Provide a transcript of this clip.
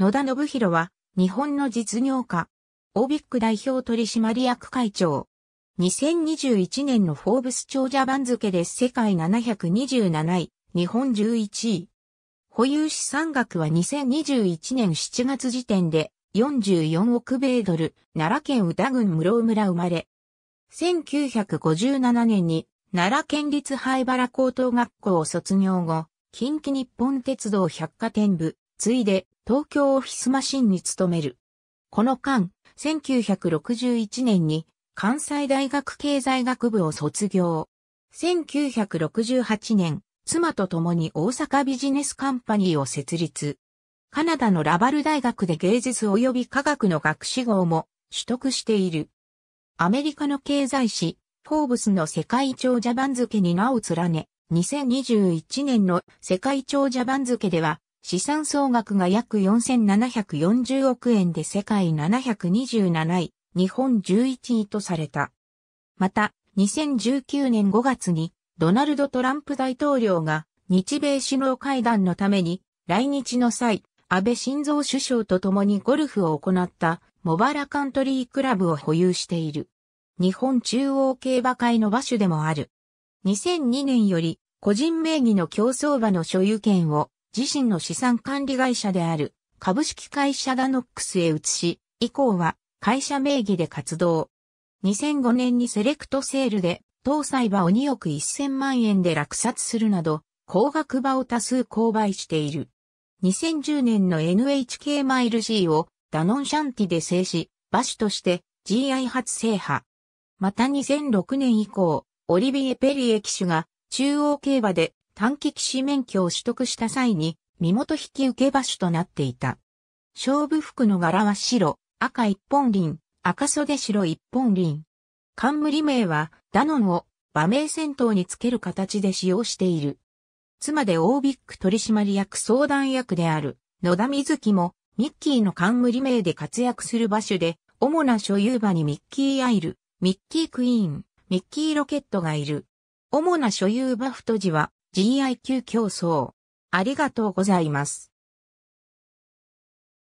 野田信弘は、日本の実業家、オービック代表取締役会長。2021年のフォーブス長者番付で世界727位、日本11位。保有資産額は2021年7月時点で44億米ドル、奈良県宇田郡室村生まれ。1957年に奈良県立灰原高等学校を卒業後、近畿日本鉄道百貨店部、ついで東京オフィスマシンに勤める。この間、1961年に関西大学経済学部を卒業。1968年、妻と共に大阪ビジネスカンパニーを設立。カナダのラバル大学で芸術及び科学の学士号も取得している。アメリカの経済誌、フォーブスの世界長者番付に名を連ね、2021年の世界長者番付では、資産総額が約4740億円で世界727位、日本11位とされた。また、2019年5月にドナルド・トランプ大統領が日米首脳会談のために来日の際、安倍晋三首相と共にゴルフを行ったモバラカントリークラブを保有している。日本中央競馬会の馬種でもある。2002年より個人名義の競争馬の所有権を自身の資産管理会社である株式会社ダノックスへ移し、以降は会社名義で活動。2005年にセレクトセールで当裁場を2億1000万円で落札するなど、高額場を多数購買している。2010年の NHK マイル G をダノンシャンティで制し、馬主として GI 初制覇。また2006年以降、オリビエ・ペリエ騎手が中央競馬で短期騎士免許を取得した際に、身元引受場所となっていた。勝負服の柄は白、赤一本輪、赤袖白一本輪。冠名は、ダノンを馬名戦闘につける形で使用している。妻でオービック取締役相談役である野田瑞希もミッキーの冠名で活躍する場所で主な所有馬にミッキーアイル、ミッキークイーン、ミッキーロケットがいる。主な所有馬太字は GIQ 競争。ありがとうございます。